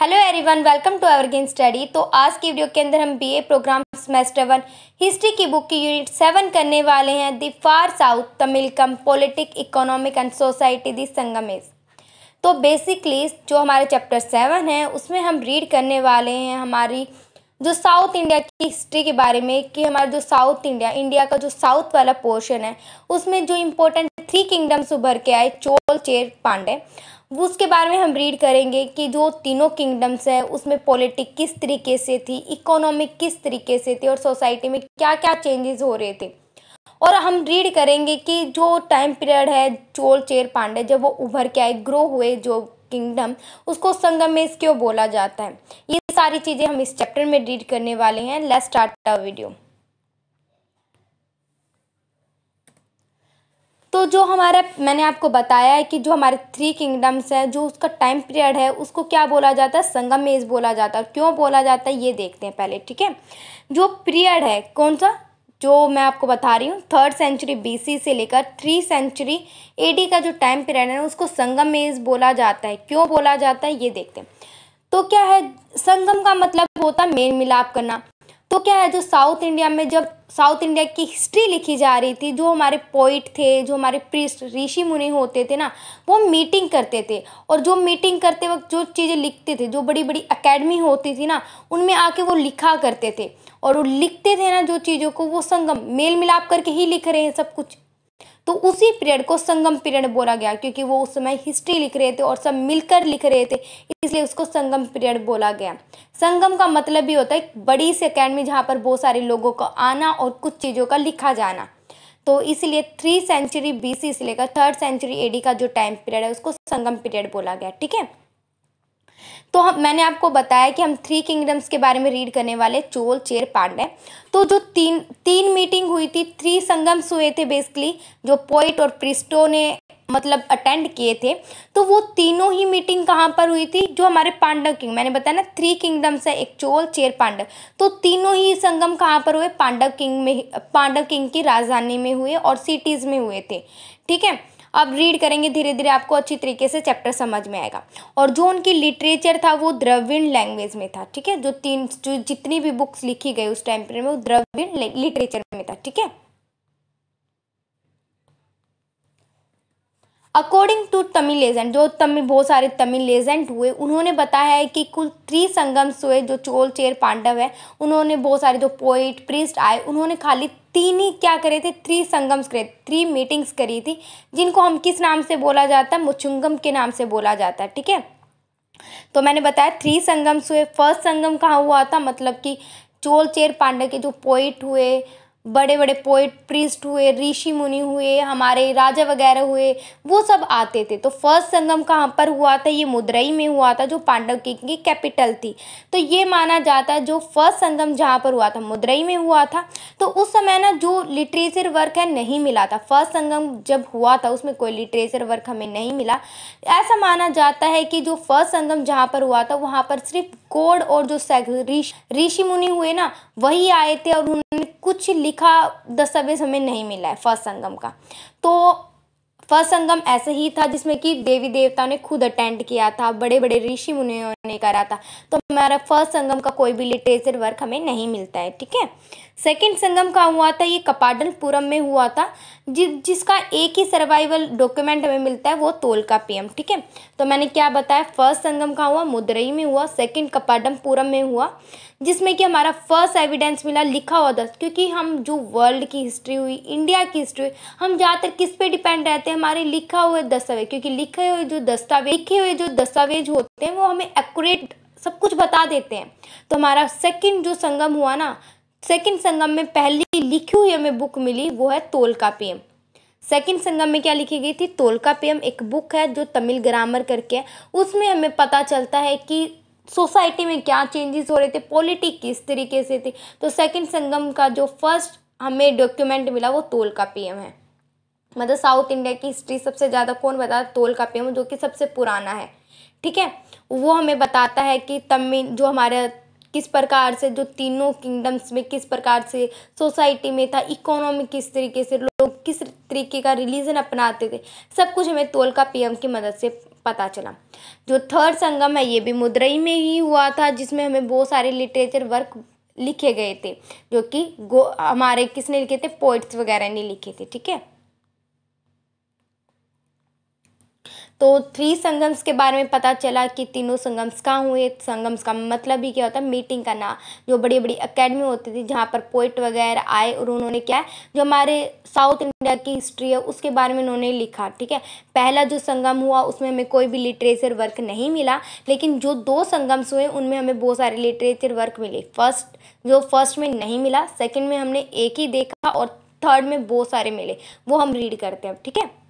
hello everyone welcome to Evergreen Study तो आज की वीडियो के अंदर हम BA programme semester one history की बुक की यूनिट सेवन करने वाले हैं the far south Tamilakam polity economic and society the is तो बेसिकली जो हमारे चैप्टर सेवन है उसमें हम रीड करने वाले हैं हमारी जो साउथ इंडिया की हिस्ट्री के बारे में कि हमारा जो साउथ इंडिया इंडिया का जो साउथ वाला पोर्शन है उसमें जो इम्पोर्टेंट थ्री किंगडम्स उभर के आए चोल चेर पांडे वो उसके बारे में हम रीड करेंगे कि जो तीनों किंगडम्स हैं उसमें पॉलिटिक किस तरीके से थी इकोनॉमिक किस तरीके से थी और सोसाइटी में क्या क्या चेंजेस हो रहे थे और हम रीड करेंगे कि जो टाइम पीरियड है चोल चेर पांडे जब वो उभर के आए ग्रो हुए जो किंगडम उसको संगमेश क्यों बोला जाता है ये सारी चीज़ें हम इस चैप्टर में रीड करने वाले हैं लेट स्टार्ट वीडियो तो जो हमारा मैंने आपको बताया है कि जो हमारे थ्री किंगडम्स है जो उसका टाइम पीरियड है उसको क्या बोला जाता है संगम एज बोला जाता है क्यों बोला जाता है ये देखते हैं पहले ठीक है जो पीरियड है कौन सा जो मैं आपको बता रही हूँ थर्ड सेंचुरी बीसी से लेकर थ्री सेंचुरी एडी का जो टाइम पीरियड है उसको संगम एज बोला जाता है क्यों बोला जाता है ये देखते हैं तो क्या है संगम का मतलब होता है मेल मिलाप करना तो क्या है जो साउथ इंडिया में जब साउथ इंडिया की हिस्ट्री लिखी जा रही थी जो हमारे पोइट थे जो हमारे प्रिस्ट ऋषि मुनि होते थे ना वो मीटिंग करते थे और जो मीटिंग करते वक्त जो चीज़ें लिखते थे जो बड़ी बड़ी अकेडमी होती थी ना उनमें आके वो लिखा करते थे और वो लिखते थे ना जो चीज़ों को वो संगम मेल मिलाप करके ही लिख रहे हैं सब कुछ तो उसी पीरियड को संगम पीरियड बोला गया क्योंकि वो उस समय हिस्ट्री लिख रहे थे और सब मिलकर लिख रहे थे इसलिए उसको संगम पीरियड बोला गया संगम का मतलब भी होता है बड़ी सी अकेडमी जहाँ पर बहुत सारे लोगों का आना और कुछ चीज़ों का लिखा जाना तो इसलिए थ्री सेंचुरी सी से लेकर थर्ड सेंचुरी एडी का जो टाइम पीरियड है उसको संगम पीरियड बोला गया ठीक है तो हम मैंने आपको बताया कि हम थ्री किंगडम्स के बारे में रीड करने वाले चोल चेर पांडे तो जो तीन तीन मीटिंग हुई थी थ्री संगम्स हुए थे बेसिकली जो पोइट और प्रिस्टो ने मतलब अटेंड किए थे तो वो तीनों ही मीटिंग कहाँ पर हुई थी जो हमारे पांडव किंग मैंने बताया ना थ्री किंगडम्स है एक चोल चेर पांडव तो तीनों ही संगम कहाँ पर हुए पांडव किंग में पांडव किंग की राजधानी में हुए और सिटीज़ में हुए थे ठीक है अब रीड करेंगे धीरे धीरे आपको अच्छी तरीके से चैप्टर समझ में आएगा और जो उनकी लिटरेचर था वो द्रविण लैंग्वेज में था ठीक है जो तीन जो जितनी भी बुक्स लिखी गई उस टाइम पीरियड में वो द्रविण लिटरेचर में था ठीक है अकॉर्डिंग टू तमिल लेजेंड जो तमिल बहुत सारे तमिल लेजेंड हुए उन्होंने बताया है कि कुल थ्री संगम्स हुए जो चोल चेर पांडव है उन्होंने बहुत सारे जो पोइट प्रिस्ट आए उन्होंने खाली तीन ही क्या करे थे थ्री संगम्स करे थ्री मीटिंग्स करी थी जिनको हम किस नाम से बोला जाता है मुचुंगम के नाम से बोला जाता है ठीक है तो मैंने बताया थ्री संगम्स हुए फर्स्ट संगम कहाँ हुआ था मतलब कि चोल चेर पांडे के जो पोइट हुए बड़े बड़े पोइट प्रिस्ट हुए ऋषि मुनि हुए हमारे राजा वगैरह हुए वो सब आते थे तो फर्स्ट संगम कहाँ पर हुआ था ये मुद्रई में हुआ था जो पांडव किंग की कैपिटल थी तो ये माना जाता है जो फर्स्ट संगम जहाँ पर हुआ था मुद्रई में हुआ था तो उस समय ना जो लिटरेचर वर्क है नहीं मिला था फर्स्ट संगम जब हुआ था उसमें कोई लिटरेचर वर्क हमें नहीं मिला ऐसा माना जाता है कि जो फर्स्ट संगम जहाँ पर हुआ था वहाँ पर सिर्फ कोड और जो ऋषि मुनि हुए ना वही आए थे और कुछ लिखा दस्तावेज हमें नहीं मिला है फर्स्ट संगम का तो फर्स्ट संगम ऐसे ही था जिसमें कि देवी देवताओं ने खुद अटेंड किया था बड़े बड़े ऋषि मुनियों ने करा था तो हमारा फर्स्ट संगम का कोई भी लिटरेचर वर्क हमें नहीं मिलता है ठीक है सेकेंड संगम का हुआ था ये कपाडलपुरम में हुआ था जि, जिसका एक ही सर्वाइवल डॉक्यूमेंट हमें मिलता है वो तोल का पीएम ठीक है तो मैंने क्या बताया फर्स्ट संगम का हुआ मुद्रई में हुआ सेकेंड कपाडमपुरम में हुआ जिसमें कि हमारा फर्स्ट एविडेंस मिला लिखा हुआ था क्योंकि हम जो वर्ल्ड की हिस्ट्री हुई इंडिया की हिस्ट्री हुई हम ज़्यादातर किस पे डिपेंड रहते हैं हमारे लिखा हुए दस्तावेज क्योंकि लिखे हुए जो दस्तावेज लिखे हुए जो दस्तावेज होते हैं वो हमें एक्यूरेट सब कुछ बता देते हैं तो हमारा सेकंड जो संगम हुआ ना सेकंड संगम में पहली लिखी हुई हमें बुक मिली वो है तोल का पेम सेकंड संगम में क्या लिखी गई थी तोल का पेम एक बुक है जो तमिल ग्रामर करके है उसमें हमें पता चलता है कि सोसाइटी में क्या चेंजेस हो रहे थे पॉलिटिक किस तरीके से थी तो सेकंड संगम का जो फर्स्ट हमें डॉक्यूमेंट मिला वो तोल का पीएम है मतलब साउथ इंडिया की हिस्ट्री सबसे ज़्यादा कौन बता तोल का पीएम जो कि सबसे पुराना है ठीक है वो हमें बताता है कि तमिल जो हमारे किस प्रकार से जो तीनों किंगडम्स में किस प्रकार से सोसाइटी में था इकोनॉमी किस तरीके से लोग किस तरीके का रिलीजन अपनाते थे सब कुछ हमें तोल का पीएम की मदद से पता चला जो थर्ड संगम है ये भी मुद्रई में ही हुआ था जिसमें हमें बहुत सारे लिटरेचर वर्क लिखे गए थे जो कि गो हमारे किसने लिखे थे पोइट्स वगैरह ने लिखे थे ठीक है तो थ्री संगम्स के बारे में पता चला कि तीनों संगम्स कहाँ हुए संगम्स का मतलब ही क्या होता है मीटिंग का नाम जो बड़ी बड़ी अकेडमी होती थी जहाँ पर पोइट वगैरह आए और उन्होंने क्या है जो हमारे साउथ इंडिया की हिस्ट्री है उसके बारे में उन्होंने लिखा ठीक है पहला जो संगम हुआ उसमें हमें कोई भी लिटरेचर वर्क नहीं मिला लेकिन जो दो संगम्स हुए उनमें हमें बहुत सारे लिटरेचर वर्क मिले फर्स्ट जो फर्स्ट में नहीं मिला सेकेंड में हमने एक ही देखा और थर्ड में बहुत सारे मिले वो हम रीड करते हैं ठीक है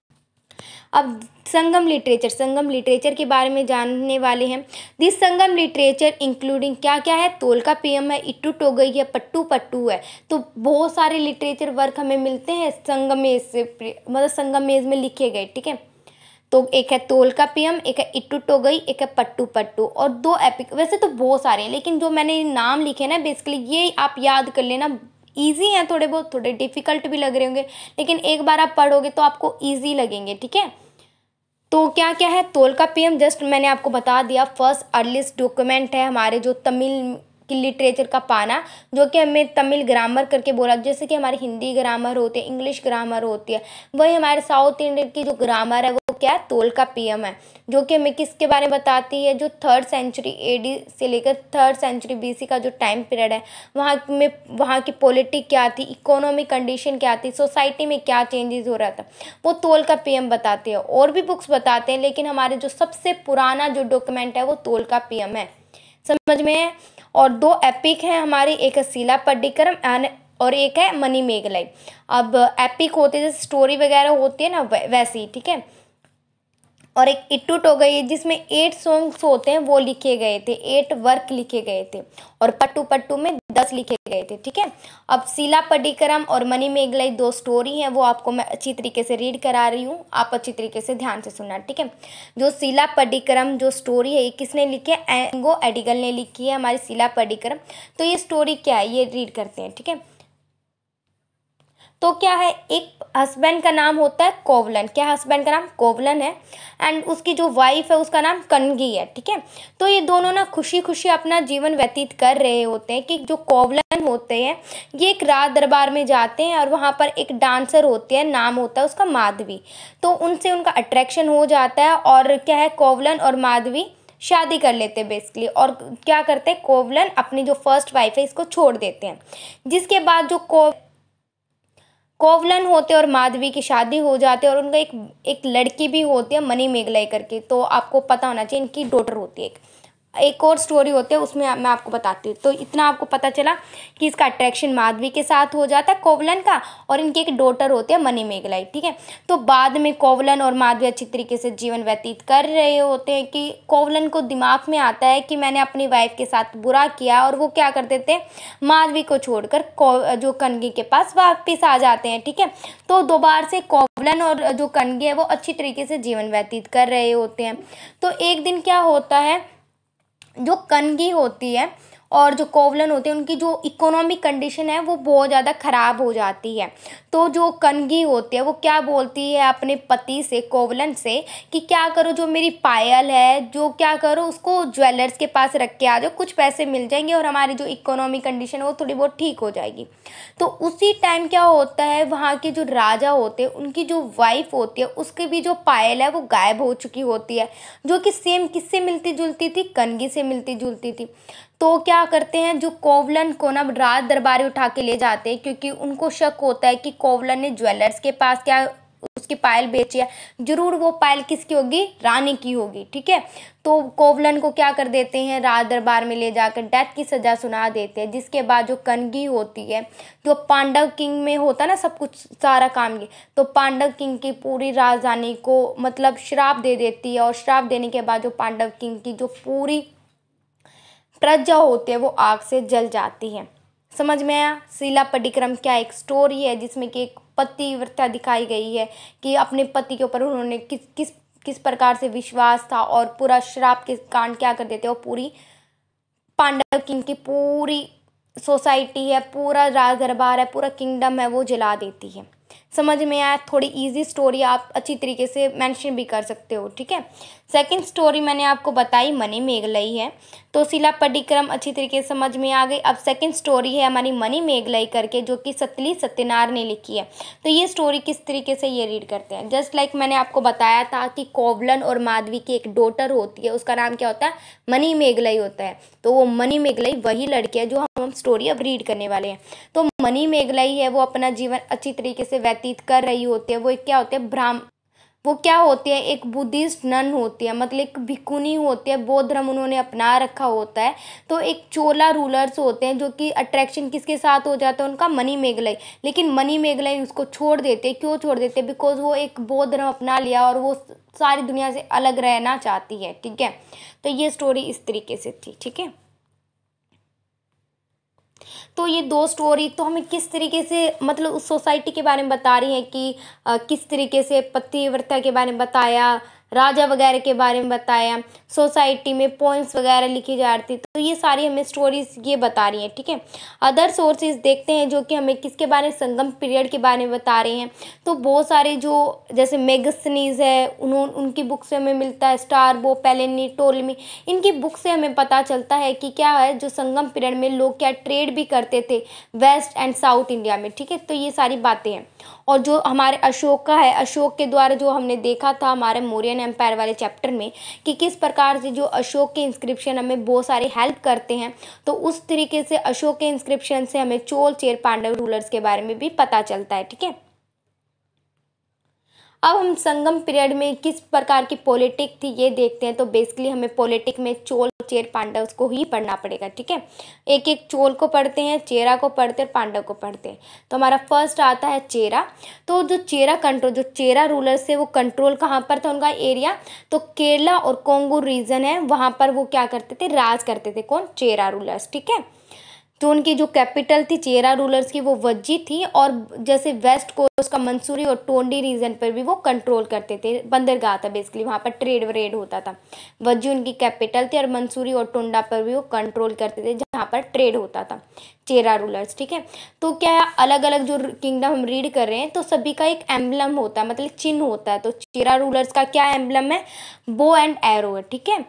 अब संगम लिटरेचर संगम लिटरेचर के बारे में जानने वाले हैं दिस संगम लिटरेचर इंक्लूडिंग क्या क्या है तोल का पीएम है इट्टू टोगई है पट्टू पट्टू है तो बहुत सारे लिटरेचर वर्क हमें मिलते हैं संगमेज से मतलब संगमेज में लिखे गए ठीक है तो एक है तोल का पीएम एक है इट्टू टोगई एक है पट्टू पट्टू और दो एपिक वैसे तो बहुत सारे हैं लेकिन जो मैंने नाम लिखे ना बेसिकली ये आप याद कर लेना ईजी हैं थोड़े बहुत थोड़े डिफ़िकल्ट भी लग रहे होंगे लेकिन एक बार आप पढ़ोगे तो आपको ईजी लगेंगे ठीक है तो क्या क्या है तोल का पीएम जस्ट मैंने आपको बता दिया फर्स्ट अर्लिस्ट डॉक्यूमेंट है हमारे जो तमिल की लिटरेचर का पाना जो कि हमें तमिल ग्रामर करके बोला जैसे कि हमारी हिंदी ग्रामर होती है इंग्लिश ग्रामर होती है वही हमारे साउथ इंडियन की जो ग्रामर है वो क्या है तोल का पीएम है जो कि हमें किसके बारे में बताती है जो थर्ड सेंचुरी एडी से लेकर थर्ड सेंचुरी बीसी का जो टाइम पीरियड है वहाँ में वहाँ की पॉलिटिक क्या थी इकोनॉमिक कंडीशन क्या थी सोसाइटी में क्या चेंजेस हो रहा था वो तोल का एम बताती है और भी बुक्स बताते हैं लेकिन हमारे जो सबसे पुराना जो डॉक्यूमेंट है वो तोल का पी है समझ में है और दो एपिक हैं हमारी एक है शीला पड्डिक्रम एंड और एक है मनी मेघलाई अब एपिक होते जैसे स्टोरी वगैरह होती है ना वैसी ठीक है और एक इटूट हो गई है जिसमें एट सॉन्ग्स होते हैं वो लिखे गए थे एट वर्क लिखे गए थे और पट्टू पट्टू में दस लिखे गए थे ठीक है अब शीला पडिक्रम और मनी मेघलाई दो स्टोरी हैं वो आपको मैं अच्छी तरीके से रीड करा रही हूँ आप अच्छी तरीके से ध्यान से सुनना ठीक है जो शीला पडिक्रम जो स्टोरी है ये किसने लिखी है एंगो एडिगल ने लिखी है हमारी शीला पडिक्रम तो ये स्टोरी क्या है ये रीड करते हैं ठीक है तो क्या है एक हस्बैंड का नाम होता है कोवलन क्या हस्बैंड का नाम कोवलन है एंड उसकी जो वाइफ है उसका नाम कनगी है ठीक है तो ये दोनों ना खुशी खुशी अपना जीवन व्यतीत कर रहे होते हैं कि जो कोवलन होते हैं ये एक रात दरबार में जाते हैं और वहाँ पर एक डांसर होते हैं नाम होता है उसका माधवी तो उनसे उनका अट्रैक्शन हो जाता है और क्या है कोवलन और माधवी शादी कर लेते हैं बेसिकली और क्या करते हैं कोवलन अपनी जो फर्स्ट वाइफ है इसको छोड़ देते हैं जिसके बाद जो कोव कोवलन होते और माधवी की शादी हो जाती है और उनका एक एक लड़की भी होती है मनी मेघलाई करके तो आपको पता होना चाहिए इनकी डॉटर होती है एक एक और स्टोरी होती है उसमें मैं आपको बताती हूँ तो इतना आपको पता चला कि इसका अट्रैक्शन माधवी के साथ हो जाता है कोवलन का और इनके एक डॉटर होते हैं मनी मेघलाई ठीक है तो बाद में कोवलन और माधवी अच्छी तरीके से जीवन व्यतीत कर रहे होते हैं कि कोवलन को दिमाग में आता है कि मैंने अपनी वाइफ के साथ बुरा किया और वो क्या कर देते हैं माधवी को छोड़कर जो कनगी के पास वापिस आ जाते हैं ठीक है तो दोबारा से कोवलन और जो कनगी है वो अच्छी तरीके से जीवन व्यतीत कर रहे होते हैं तो एक दिन क्या होता है जो कनगी होती है और जो कोवलन होते हैं उनकी जो इकोनॉमिक कंडीशन है वो बहुत ज़्यादा ख़राब हो जाती है तो जो कनगी होती है वो क्या बोलती है अपने पति से कोवलन से कि क्या करो जो मेरी पायल है जो क्या करो उसको ज्वेलर्स के पास रख के आ जाओ कुछ पैसे मिल जाएंगे और हमारी जो इकोनॉमिक कंडीशन है वो थोड़ी बहुत ठीक हो जाएगी तो उसी टाइम क्या होता है वहाँ के जो राजा होते हैं उनकी जो वाइफ होती है उसकी भी जो पायल है वो गायब हो चुकी होती है जो कि सेम किससे मिलती जुलती थी कनगी से मिलती जुलती थी तो क्या करते हैं जो कोवलन को ना राज दरबारी उठा के ले जाते हैं क्योंकि उनको शक होता है कि कोवलन ने ज्वेलर्स के पास क्या उसकी पायल बेची है जरूर वो पायल किसकी होगी रानी की होगी ठीक है तो कोवलन को क्या कर देते हैं राज दरबार में ले जाकर डेथ की सज़ा सुना देते हैं जिसके बाद जो कनगी होती है जो पांडव किंग में होता ना सब कुछ सारा काम ये तो पांडव किंग की पूरी राजधानी को मतलब श्राप दे देती है और श्राप देने के बाद जो पांडव किंग की जो पूरी प्रजा होती है वो आग से जल जाती है समझ में आया शीला पटिक्रम क्या एक स्टोरी है जिसमें कि एक पतिव्रता दिखाई गई है कि अपने पति के ऊपर उन्होंने किस किस किस प्रकार से विश्वास था और पूरा श्राप के कांड क्या कर देते वो पूरी पांडव किंग की पूरी सोसाइटी है पूरा राज दरबार है पूरा किंगडम है वो जला देती है समझ में आया थोड़ी इजी स्टोरी आप अच्छी तरीके से मेंशन भी कर सकते हो ठीक है सेकंड स्टोरी मैंने आपको बताई मनी मेघलई है तो शिला पटिक्रम अच्छी तरीके से समझ में आ गई अब सेकंड स्टोरी है हमारी मनी मेघलई करके जो कि सतली सत्यनार ने लिखी है तो ये स्टोरी किस तरीके से ये रीड करते हैं जस्ट लाइक मैंने आपको बताया था कि कोवलन और माधवी की एक डोटर होती है उसका नाम क्या होता है मनी मेघलई होता है तो वो मनी मेघलई वही लड़की है जो हम स्टोरी अब रीड करने वाले हैं तो मनी मेघलाई है वो अपना जीवन अच्छी तरीके से व्यतीत कर रही होती है वो एक क्या होते हैं ब्राह्म वो क्या होते हैं एक बुद्धिस्ट नन होती है मतलब एक भिकुनी होती है बौद्ध धर्म उन्होंने अपना रखा होता है तो एक चोला रूलर्स होते हैं जो कि अट्रैक्शन किसके साथ हो जाता है उनका मनी मेघलाई लेकिन मनी मेघलाई उसको छोड़ देते हैं क्यों छोड़ देते हैं बिकॉज वो एक बौद्ध धर्म अपना लिया और वो सारी दुनिया से अलग रहना चाहती है ठीक है तो ये स्टोरी इस तरीके से थी ठीक है तो ये दो स्टोरी तो हमें किस तरीके से मतलब उस सोसाइटी के बारे में बता रही हैं कि किस तरीके से पतिव्रता के बारे में बताया राजा वगैरह के बारे में बताया सोसाइटी में पोइम्स वगैरह लिखी जा रही थी तो ये सारी हमें स्टोरीज ये बता रही हैं ठीक है अदर सोर्सेज देखते हैं जो कि हमें किसके बारे में संगम पीरियड के बारे में बता रहे हैं तो बहुत सारे जो जैसे मेगसनीज है उन्होंने उनकी बुक से हमें मिलता है स्टार वो पैलेनी टोलमी इनकी बुक से हमें पता चलता है कि क्या है जो संगम पीरियड में लोग क्या ट्रेड भी करते थे वेस्ट एंड साउथ इंडिया में ठीक है तो ये सारी बातें हैं और जो हमारे अशोक का है अशोक के द्वारा जो हमने देखा था हमारे मौर्य ने एम्पायर वाले चैप्टर में कि किस प्रकार से जो अशोक के इंस्क्रिप्शन हमें बहुत सारे हेल्प करते हैं तो उस तरीके से अशोक के इंस्क्रिप्शन से हमें चोल चेर पांडव रूलर्स के बारे में भी पता चलता है ठीक है अब हम संगम पीरियड में किस प्रकार की पॉलिटिक थी ये देखते हैं तो बेसिकली हमें पॉलिटिक में चोल चेर पांडव को ही पढ़ना पड़ेगा ठीक है एक एक चोल को पढ़ते हैं चेरा को पढ़ते हैं पांडव को पढ़ते हैं तो हमारा फर्स्ट आता है चेरा तो जो चेरा कंट्रोल जो चेरा रूलर्स से वो कंट्रोल कहाँ पर था उनका एरिया तो केरला और कोंगू रीजन है वहाँ पर वो क्या करते थे राज करते थे कौन चेरा रूलर्स ठीक है तो उनकी जो कैपिटल थी चेरा रूलर्स की वो वज्जी थी और जैसे वेस्ट कोस्ट का मंसूरी और टोंडी रीजन पर भी वो कंट्रोल करते थे बंदरगाह था बेसिकली वहाँ पर ट्रेड वेड होता था वज्जी उनकी कैपिटल थी और मंसूरी और टोंडा पर भी वो कंट्रोल करते थे जहाँ पर ट्रेड होता था चेरा रूलर्स ठीक है तो क्या अलग अलग जो किंगडम हम रीड कर रहे हैं तो सभी का एक एम्बलम होता है मतलब चिन्ह होता है तो चेरा रूलर्स का क्या एम्बलम है बो एंड एरो ठीक है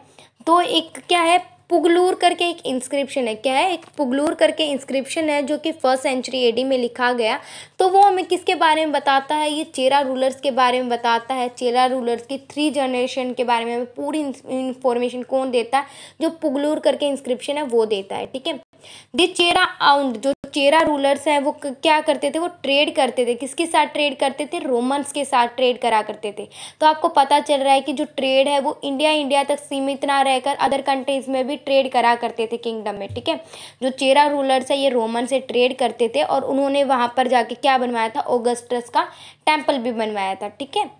तो एक क्या है पुगलूर करके एक इंस्क्रिप्शन है क्या है एक पुगलूर करके इंस्क्रिप्शन है जो कि फर्स्ट सेंचुरी एडी में लिखा गया तो वो हमें किसके बारे में बताता है ये चेरा रूलर्स के बारे में बताता है चेरा रूलर्स की थ्री जनरेशन के बारे में हमें पूरी इंफॉर्मेशन कौन देता है जो पुगलूर करके इंस्क्रिप्शन है वो देता है ठीक है दी चेरा आउंड जो चेरा रूलर्स हैं वो क्या करते थे वो ट्रेड करते थे किसके साथ ट्रेड करते थे रोमन्स के साथ ट्रेड करा करते थे तो आपको पता चल रहा है कि जो ट्रेड है वो इंडिया इंडिया तक सीमित ना रहकर अदर कंट्रीज़ में भी ट्रेड करा करते थे किंगडम में ठीक है जो चेरा रूलर्स है ये रोमन से ट्रेड करते थे और उन्होंने वहाँ पर जाके क्या बनवाया था ओगस्टस का टेम्पल भी बनवाया था ठीक है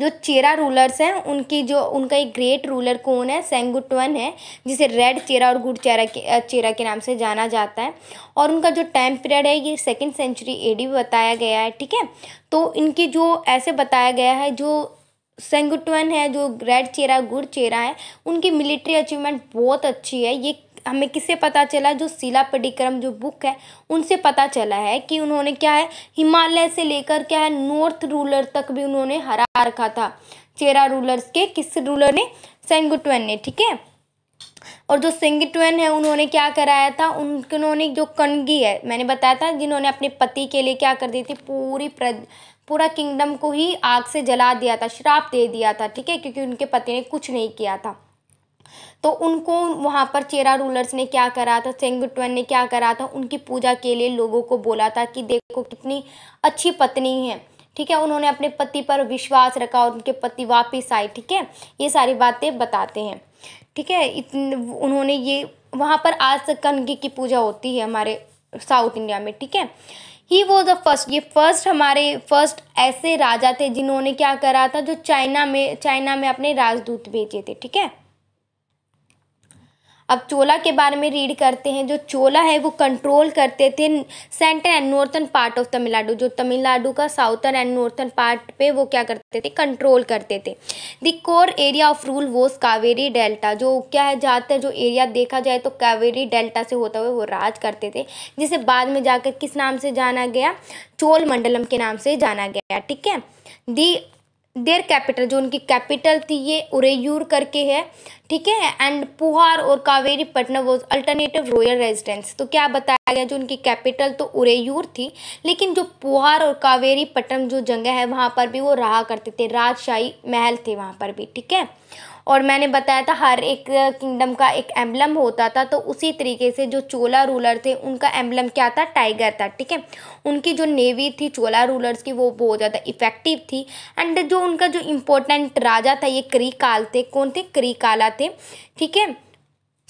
जो चेरा रूलर्स हैं उनकी जो उनका एक ग्रेट रूलर कौन है सेंगुटवन है जिसे रेड चेरा और गुड चेरा के चेरा के नाम से जाना जाता है और उनका जो टाइम पीरियड है ये सेकेंड सेंचुरी एडी में बताया गया है ठीक है तो इनकी जो ऐसे बताया गया है जो सेंगुटवन है जो रेड चेरा गुड चेरा है उनकी मिलिट्री अचीवमेंट बहुत अच्छी है ये हमें किससे पता चला जो शिला परिक्रम जो बुक है उनसे पता चला है कि उन्होंने क्या है हिमालय से लेकर क्या है नॉर्थ रूलर तक भी उन्होंने हरा रखा था चेरा रूलर्स के किस रूलर ने सेंगुटवेन ने ठीक है और जो सेंगुटवेन है उन्होंने क्या कराया था उन्होंने जो कनगी है मैंने बताया था जिन्होंने अपने पति के लिए क्या कर दी थी पूरी पूरा किंगडम को ही आग से जला दिया था श्राप दे दिया था ठीक है क्योंकि उनके पति ने कुछ नहीं किया था तो उनको वहाँ पर चेरा रूलर्स ने क्या करा था सेंगुट्वन ने क्या करा था उनकी पूजा के लिए लोगों को बोला था कि देखो कितनी अच्छी पत्नी है ठीक है उन्होंने अपने पति पर विश्वास रखा और उनके पति वापस आए ठीक है ये सारी बातें बताते हैं ठीक है इतने उन्होंने ये वहाँ पर आज तक कनगी की पूजा होती है हमारे साउथ इंडिया में ठीक है ही वो द फर्स्ट ये फर्स्ट हमारे फर्स्ट ऐसे राजा थे जिन्होंने क्या करा था जो चाइना में चाइना में अपने राजदूत भेजे थे ठीक है अब चोला के बारे में रीड करते हैं जो चोला है वो कंट्रोल करते थे centre and northern part of Tamil Nadu जो तमिलनाडु का साउथर्न एंड नॉर्थन पार्ट पे वो क्या करते थे कंट्रोल करते थे the core area of rule whose Kaveri delta जो क्या है ज़्यादातर जो एरिया देखा जाए तो कावेरी डेल्टा से होता हुआ वो राज करते थे जिसे बाद में जाकर किस नाम से जाना गया चोल मंडलम के नाम से जाना गया ठीक है दी देर कैपिटल जो उनकी कैपिटल थी ये उरेयूर करके है ठीक है एंड पुहार और Kaveri Pattinam was alternative royal residence तो क्या बताया गया जो उनकी कैपिटल तो उरेयूर थी लेकिन जो पुहार और कावेरी पटनम जो जगह है वहाँ पर भी वो रहा करते थे राजशाही महल थे वहाँ पर भी ठीक है और मैंने बताया था हर एक किंगडम का एक एम्बलम होता था तो उसी तरीके से जो चोला रूलर थे उनका एम्बलम क्या था टाइगर था ठीक है उनकी जो नेवी थी चोला रूलर्स की वो बहुत ज़्यादा इफ़ेक्टिव थी एंड जो उनका जो इम्पोर्टेंट राजा था ये क्रीकाल थे कौन थे क्रीकाला थे ठीक है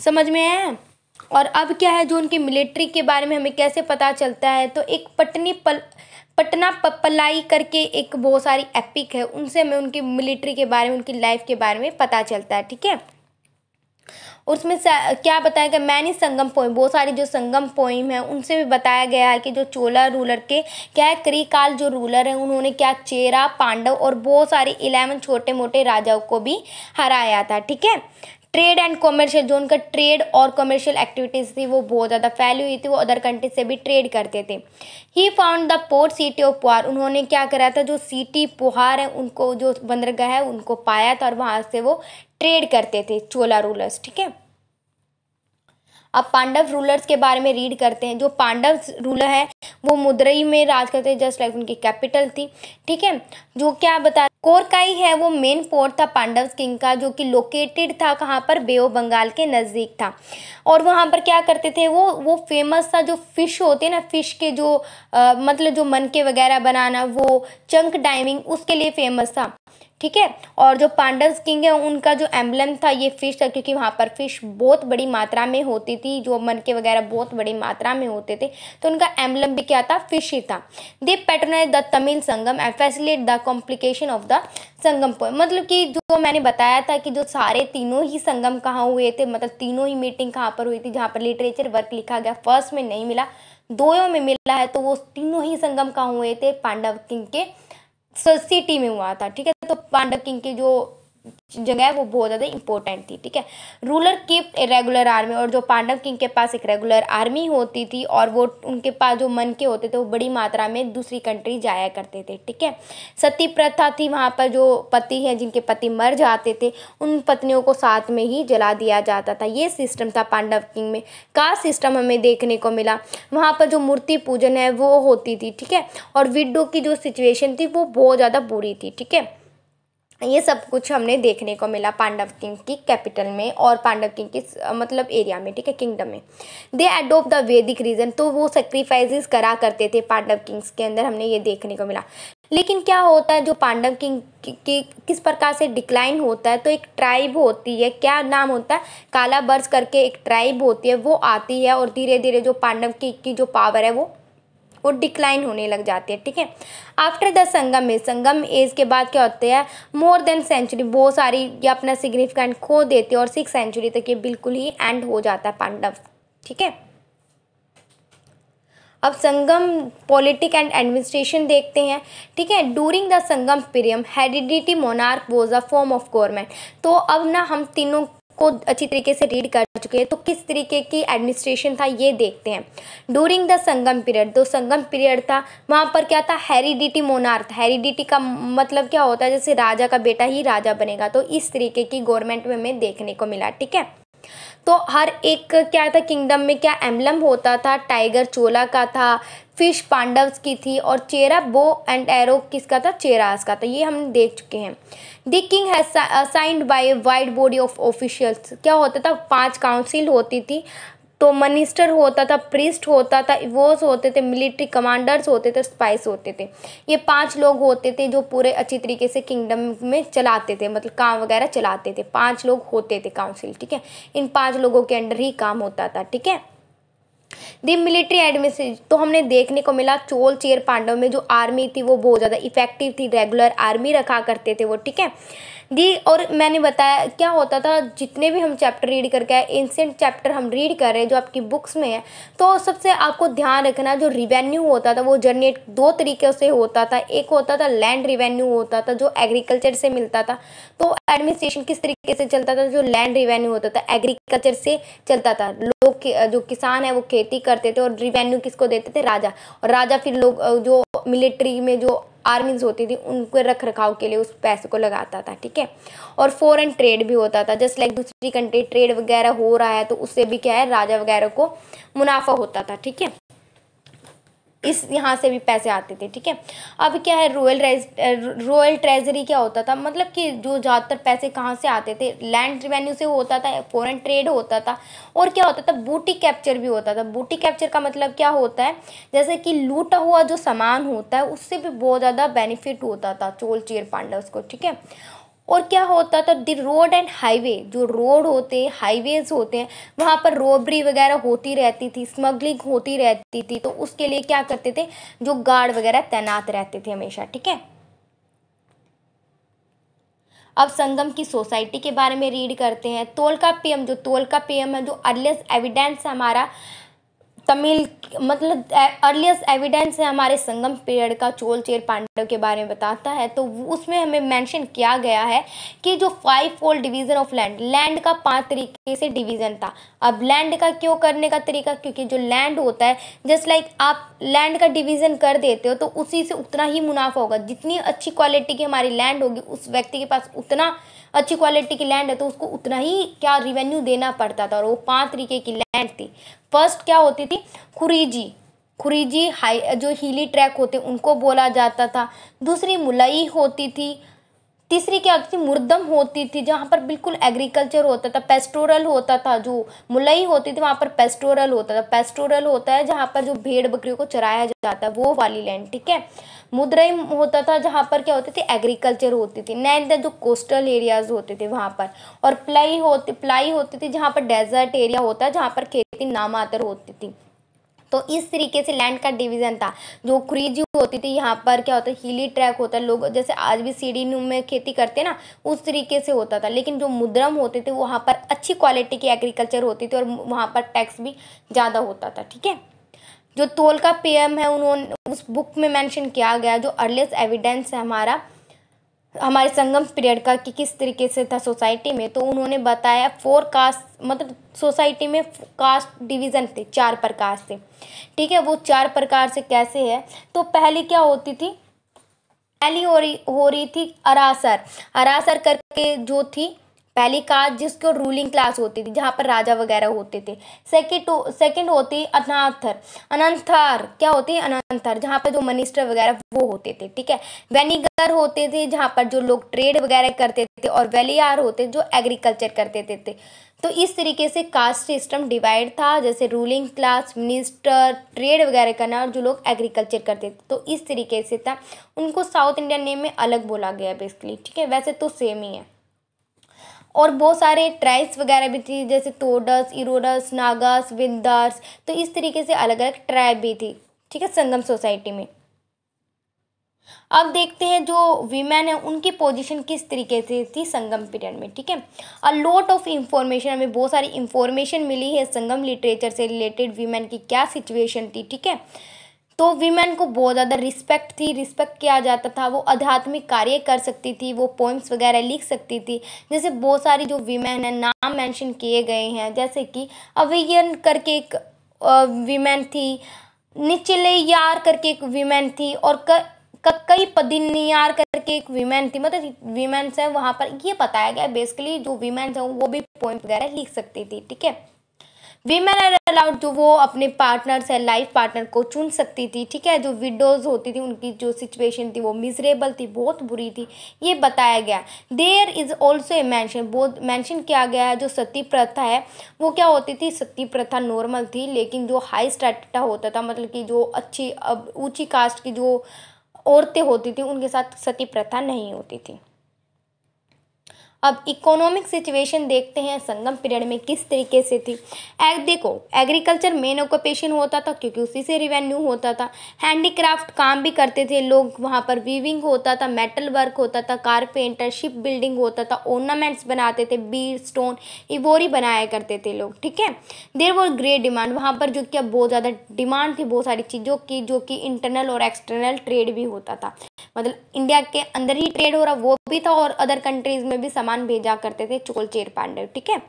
समझ में आया और अब क्या है जो उनकी मिलिट्री के बारे में हमें कैसे पता चलता है तो एक पटनी पल पटना पपलाई करके एक बहुत सारी एपिक है उनसे हमें उनकी मिलिट्री के बारे में उनकी लाइफ के बारे में पता चलता है ठीक है उसमें क्या बताया गया मैनी संगम पोइम बहुत सारी जो संगम पोइम है उनसे भी बताया गया है कि जो चोला रूलर के क्या क्री काल जो रूलर है उन्होंने क्या चेरा पांडव और बहुत सारे इलेवन छोटे मोटे राजाओं को भी हराया था ठीक है ट्रेड एंड कॉमर्शियल जो उनका ट्रेड और कॉमर्शियल एक्टिविटीज़ थी वो बहुत ज़्यादा फैली हुई थी वो अदर कंट्री से भी ट्रेड करते थे he found the port city of Puhar उन्होंने क्या करा था जो सिटी पुहार है उनको जो बंदरगाह है उनको पाया था और वहाँ से वो ट्रेड करते थे चोला रूलर्स ठीक है अब पांडव रूलर्स के बारे में रीड करते हैं जो पांडव रूलर है वो मुद्रई में राज करते जस्ट लाइक उनकी कैपिटल थी ठीक है जो क्या बता कोरकाई है वो मेन पोर्ट था पांडव किंग का जो कि लोकेटेड था कहाँ पर बेओ बंगाल के नज़दीक था और वहाँ पर क्या करते थे वो वो फेमस था जो फ़िश होते हैं ना फ़िश के जो आ, मतलब जो मनके वगैरह बनाना वो चंक डाइविंग उसके लिए फेमस था ठीक है और जो पांडव किंग है उनका जो एम्बलम था ये फिश था क्योंकि वहाँ पर फिश बहुत बड़ी मात्रा में होती थी जो मनके वगैरह बहुत बड़ी मात्रा में होते थे तो उनका एम्बलम भी क्या था फिश ही था they patronize the Tamil Sangam and facilitate the complication of the Sangam point मतलब कि जो मैंने बताया था कि जो सारे तीनों ही संगम कहाँ हुए थे मतलब तीनों ही मीटिंग कहाँ पर हुई थी जहाँ पर लिटरेचर वर्क लिखा गया फर्स्ट में नहीं मिला दोयों में मिला है तो वो तीनों ही संगम कहाँ हुए थे पांडव किंग के सिटी में हुआ था ठीक है तो पांडव किंग के जो जगह है वो बहुत ज़्यादा इंपॉर्टेंट थी ठीक है रूलर की रेगुलर आर्मी और जो पांडव किंग के पास एक रेगुलर आर्मी होती थी और वो उनके पास जो मन के होते थे वो बड़ी मात्रा में दूसरी कंट्री जाया करते थे ठीक है सती प्रथा थी वहाँ पर जो पति हैं जिनके पति मर जाते थे उन पत्नियों को साथ में ही जला दिया जाता था ये सिस्टम था पांडव किंग में का सिस्टम हमें देखने को मिला वहाँ पर जो मूर्ति पूजन है वो होती थी ठीक है और विडो की जो सिचुएशन थी वो बहुत ज़्यादा बुरी थी ठीक है ये सब कुछ हमने देखने को मिला पांडव किंग की कैपिटल में और पांडव किंग की मतलब एरिया में ठीक है किंगडम में they adopt the Vedic religion तो वो सेक्रीफाइसेस करा करते थे पांडव किंग्स के अंदर हमने ये देखने को मिला लेकिन क्या होता है जो पांडव किंग कि, कि, किस प्रकार से डिक्लाइन होता है तो एक ट्राइब होती है क्या नाम होता है काला बर्स करके एक ट्राइब होती है वो आती है और धीरे धीरे जो पांडव की, की जो पावर है वो वो डिक्लाइन होने लग जाती है ठीक है after the Sangam age Sangam age के बाद क्या होते हैं मोर देन सेंचुरी बहुत सारी ये अपना सिग्निफिकेंट खो देते हैं और सिक्स सेंचुरी तक ये बिल्कुल ही एंड हो जाता है पांडव ठीक है अब संगम पॉलिटिक एंड एडमिनिस्ट्रेशन देखते हैं ठीक है during the Sangam period hereditary monarchy was a form of government तो अब ना हम तीनों को अच्छी तरीके से रीड कर चुके हैं तो किस तरीके की एडमिनिस्ट्रेशन था ये देखते हैं डूरिंग द संगम पीरियड दो तो संगम पीरियड था वहाँ पर क्या था हेरिडिटी मोनार्थ हेरिडिटी का मतलब क्या होता है जैसे राजा का बेटा ही राजा बनेगा तो इस तरीके की गवर्नमेंट में हमें देखने को मिला ठीक है तो हर एक क्या था किंगडम में क्या एम्बलम होता था टाइगर चोला का था फिश पांडव्स की थी और चेरा बो एंड एरो किसका था चेरास का था ये हम देख चुके हैं the king has signed by wide body of officials क्या होता था पांच काउंसिल होती थी तो मनिस्टर होता था प्रिस्ट होता था वो होते थे मिलिट्री कमांडर्स होते थे स्पाइस होते थे ये पांच लोग होते थे जो पूरे अच्छी तरीके से किंगडम में चलाते थे मतलब काम वगैरह चलाते थे पांच लोग होते थे काउंसिल ठीक है इन पांच लोगों के अंडर ही काम होता था ठीक है द मिलिट्री एडमिनिस्ट्रेशन तो हमने देखने को मिला चोल चेर पांडव में जो आर्मी थी वो बहुत ज़्यादा इफेक्टिव थी रेगुलर आर्मी रखा करते थे वो ठीक है दी और मैंने बताया क्या होता था जितने भी हम चैप्टर रीड करके आए एंसेंट चैप्टर हम रीड कर रहे हैं जो आपकी बुक्स में है तो सबसे आपको ध्यान रखना जो रिवेन्यू होता था वो जनरेट दो तरीके से होता था एक होता था लैंड रिवेन्यू होता था जो एग्रीकल्चर से मिलता था तो एडमिनिस्ट्रेशन किस तरीके से चलता था जो लैंड रिवेन्यू होता था एग्रीकल्चर से चलता था लोग जो किसान है वो खेती करते थे और रिवेन्यू किसको देते थे राजा और राजा फिर लोग जो मिलिट्री में जो आर्मीज होती थी उनके रख रखाव के लिए उस पैसे को लगाता था ठीक है और फॉरेन ट्रेड भी होता था जस्ट लाइक दूसरी कंट्री ट्रेड वगैरह हो रहा है तो उससे भी क्या है राजा वगैरह को मुनाफा होता था ठीक है इस यहाँ से भी पैसे आते थे ठीक है अब क्या है रॉयल रॉयल ट्रेजरी क्या होता था मतलब कि जो ज़्यादातर पैसे कहाँ से आते थे लैंड रिवेन्यू से होता था फॉरेन ट्रेड होता था और क्या होता था बूटी कैप्चर भी होता था बूटी कैप्चर का मतलब क्या होता है जैसे कि लूटा हुआ जो सामान होता है उससे भी बहुत ज़्यादा बेनिफिट होता था चोल चेर पांडव को ठीक है और क्या होता था द रोड एंड हाईवे जो रोड होते हैं हाईवेज़ होते हैं वहाँ पर रोबरी वगैरह होती रहती थी स्मगलिंग होती रहती थी तो उसके लिए क्या करते थे जो गार्ड वगैरह तैनात रहते थे हमेशा ठीक है अब संगम की सोसाइटी के बारे में रीड करते हैं तोल का जो तोल का है जो अर्लियस्ट एविडेंस हमारा तमिल मतलब अर्लीस्ट एविडेंस है हमारे संगम पीरियड का चोल चेर पांडव के बारे में बताता है तो उसमें हमें मेंशन किया गया है कि जो five fold division of land land का पांच तरीके से डिवीज़न था अब लैंड का क्यों करने का तरीका क्योंकि जो लैंड होता है जस्ट लाइक आप लैंड का डिवीज़न कर देते हो तो उसी से उतना ही मुनाफा होगा जितनी अच्छी क्वालिटी की हमारी लैंड होगी उस व्यक्ति के पास उतना अच्छी क्वालिटी की लैंड है तो उसको उतना ही क्या रिवेन्यू देना पड़ता था और वो पांच तरीके की लैंड थी फर्स्ट क्या होती थी खुरीजी खुरीजी हाई जो हीली ट्रैक होते उनको बोला जाता था दूसरी मुलाई होती थी तीसरी क्या होती थी मुर्दम होती थी जहाँ पर बिल्कुल एग्रीकल्चर होता था पेस्टोरल होता था जो मुलई होती थी वहाँ पर पेस्टोरल होता था पेस्टोरल होता है जहाँ पर जो भेड़ बकरियों को चराया जाता है वो वाली लैंड ठीक है मुद्रई होता था जहाँ पर क्या होती थी एग्रीकल्चर होती थी नैन जो कोस्टल एरियाज होते थे वहाँ पर और प्लाई होती प्लाई होती थी जहाँ पर डेजर्ट एरिया होता है जहाँ पर खेती नामातर होती थी तो इस तरीके से लैंड का डिवीज़न था जो खुरीजी होती थी यहाँ पर क्या होता है हिली ट्रैक होता है लोग जैसे आज भी सीढ़ी में खेती करते हैं ना उस तरीके से होता था लेकिन जो मुद्रम होते थे वहाँ पर अच्छी क्वालिटी की एग्रीकल्चर होती थी और वहाँ पर टैक्स भी ज़्यादा होता था ठीक है जो तोल का पेयम है उन्होंने उस बुक में मेंशन किया गया जो अर्लीस्ट एविडेंस है हमारा हमारे संगम पीरियड का कि किस तरीके से था सोसाइटी में तो उन्होंने बताया फोर कास्ट मतलब सोसाइटी में कास्ट डिवीज़न थे चार प्रकार से ठीक है वो चार प्रकार से कैसे है तो पहले क्या होती थी पहली हो रही हो रही थी अरासर अरासर करके जो थी पहली कास्ट जिसको रूलिंग क्लास होती थी जहाँ पर राजा वगैरह होते थे सेकेंड सेकेंड होती अनाथर अनंथर क्या होती है अनंथर जहाँ पर जो मिनिस्टर वगैरह वो होते थे ठीक है वेनिगर होते थे जहाँ पर जो लोग ट्रेड वगैरह करते थे और वेलियार होते जो एग्रीकल्चर करते थे, थे तो इस तरीके से कास्ट सिस्टम डिवाइड था जैसे रूलिंग क्लास मिनिस्टर ट्रेड वगैरह करना और जो लोग एग्रीकल्चर करते थे तो इस तरीके से था उनको साउथ इंडियन नेम में अलग बोला गया बेसिकली ठीक है वैसे तो सेम ही है और बहुत सारे ट्राइब्स वगैरह भी थी जैसे तोडस इरोडस नागास विंदार्स तो इस तरीके से अलग अलग ट्राइब भी थी ठीक है संगम सोसाइटी में अब देखते हैं जो वीमेन है उनकी पोजीशन किस तरीके से थी संगम पीरियड में ठीक है अ लॉट ऑफ इंफॉर्मेशन हमें बहुत सारी इंफॉर्मेशन मिली है संगम लिटरेचर से रिलेटेड वीमेन की क्या सिचुएशन थी ठीक है तो वीमेन को बहुत ज़्यादा रिस्पेक्ट थी रिस्पेक्ट किया जाता था वो आध्यात्मिक कार्य कर सकती थी वो पोइम्स वगैरह लिख सकती थी जैसे बहुत सारी जो वीमेन है नाम मेंशन किए गए हैं जैसे कि अवेयन करके एक वीमेन थी निचले यार करके एक वीमेन थी और क, कई पदिनियार करके एक वीमेन थी मतलब वीमेन्स है वहाँ पर ये बताया गया बेसिकली जो वीमेन्स हैं वो भी पोइम वगैरह लिख सकती थी ठीक है वीमेन आर अलाउड जो वो अपने पार्टनर से लाइफ पार्टनर को चुन सकती थी ठीक है जो विडोज होती थी उनकी जो सिचुएशन थी वो मिजरेबल थी बहुत बुरी थी ये बताया गया there is also a mention बहुत मैंशन किया गया है जो सती प्रथा है वो क्या होती थी सती प्रथा नॉर्मल थी लेकिन जो हाई स्टाटा होता था मतलब कि जो अच्छी अब ऊँची कास्ट की जो औरतें होती थी उनके साथ सती प्रथा नहीं होती थी अब इकोनॉमिक सिचुएशन देखते हैं संगम पीरियड में किस तरीके से थी एग देखो एग्रीकल्चर मेन ऑक्यूपेशन होता था क्योंकि उसी से रिवेन्यू होता था हैंडीक्राफ्ट काम भी करते थे लोग वहाँ पर वीविंग होता था मेटल वर्क होता था कारपेंटर शिप बिल्डिंग होता था ऑर्नामेंट्स बनाते थे बीर स्टोन इवोरी बनाया करते थे लोग ठीक है देर वो ग्रेट डिमांड वहाँ पर जो कि बहुत ज़्यादा डिमांड थी बहुत सारी चीज़ों की जो कि इंटरनल और एक्सटर्नल ट्रेड भी होता था मतलब इंडिया के अंदर ही ट्रेड हो रहा वो भी था और अदर कंट्रीज में भी सामान भेजा करते थे चोल चेर पांडे ठीक है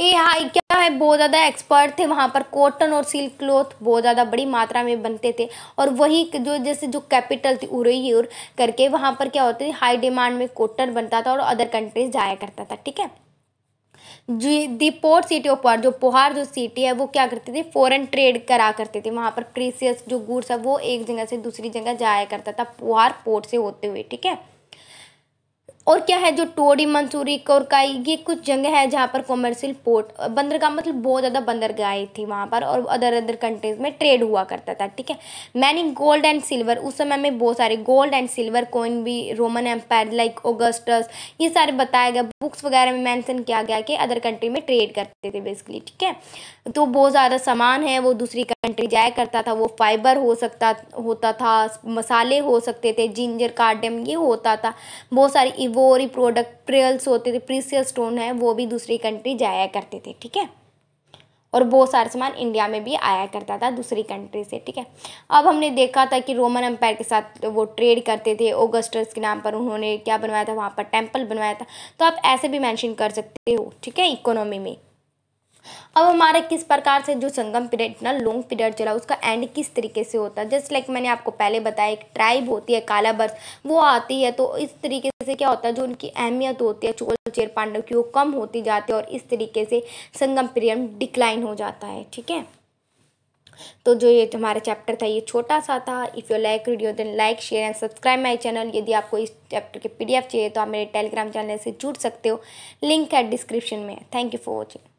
ये हाई क्या है बहुत ज़्यादा एक्सपर्ट थे वहाँ पर कॉटन और सिल्क क्लॉथ बहुत ज़्यादा बड़ी मात्रा में बनते थे और वही जो जैसे जो कैपिटल थी उरईयूर करके वहाँ पर क्या होते थे हाई डिमांड में कॉटन बनता था और अदर कंट्रीज जाया करता था ठीक है जी the port city of Puhar जो पोहार जो सिटी है वो क्या करती थी फॉरेन ट्रेड करा करती थी वहाँ पर प्रीसियस जो गुड्स है वो एक जगह से दूसरी जगह जाया करता था पोहार पोर्ट से होते हुए ठीक है और क्या है जो टोड़ी मंसूरी कोरकाई ये कुछ जगह है जहाँ पर कॉमर्शियल पोर्ट बंदरगाह मतलब बहुत ज़्यादा बंदरगाहें थी वहाँ पर और अदर अदर कंट्रीज़ में ट्रेड हुआ करता था ठीक है मैंने गोल्ड एंड सिल्वर उस समय में बहुत सारे गोल्ड एंड सिल्वर कोइन भी रोमन एम्पायर लाइक ओगस्टस ये सारे बताया गया बुक्स वगैरह में मैंसन किया गया कि अदर कंट्री में ट्रेड करते थे बेसिकली ठीक है तो बहुत ज़्यादा सामान है वो दूसरी कंट्री जाया करता था वो फाइबर हो सकता होता था मसाले हो सकते थे जिंजर कार्डम ये होता था बहुत सारी वो प्रोडक्ट प्रेयल्स होते थे प्रीसियल स्टोन है वो भी दूसरी कंट्री जाया करते थे ठीक है और बहुत सारा सामान इंडिया में भी आया करता था दूसरी कंट्री से ठीक है अब हमने देखा था कि रोमन एम्पायर के साथ वो ट्रेड करते थे ओगस्टर्स के नाम पर उन्होंने क्या बनवाया था वहाँ पर टेम्पल बनवाया था तो आप ऐसे भी मैंशन कर सकते हो ठीक है इकोनॉमी में अब हमारा किस प्रकार से जो संगम पीरियड ना लॉन्ग पीरियड चला उसका एंड किस तरीके से होता है जस्ट लाइक मैंने आपको पहले बताया एक ट्राइब होती है काला बर्स वो आती है तो इस तरीके से क्या होता है जो उनकी अहमियत होती है चोल चेर पांडव की वो कम होती जाती है और इस तरीके से संगम पीरियड डिक्लाइन हो जाता है ठीक है तो जो ये हमारा चैप्टर था ये छोटा सा था if you like video then like share and subscribe my channel यदि आपको इस चैप्टर के पीडीएफ चाहिए तो आप मेरे टेलीग्राम चैनल से जुड़ सकते हो लिंक है डिस्क्रिप्शन में थैंक यू फॉर वॉचिंग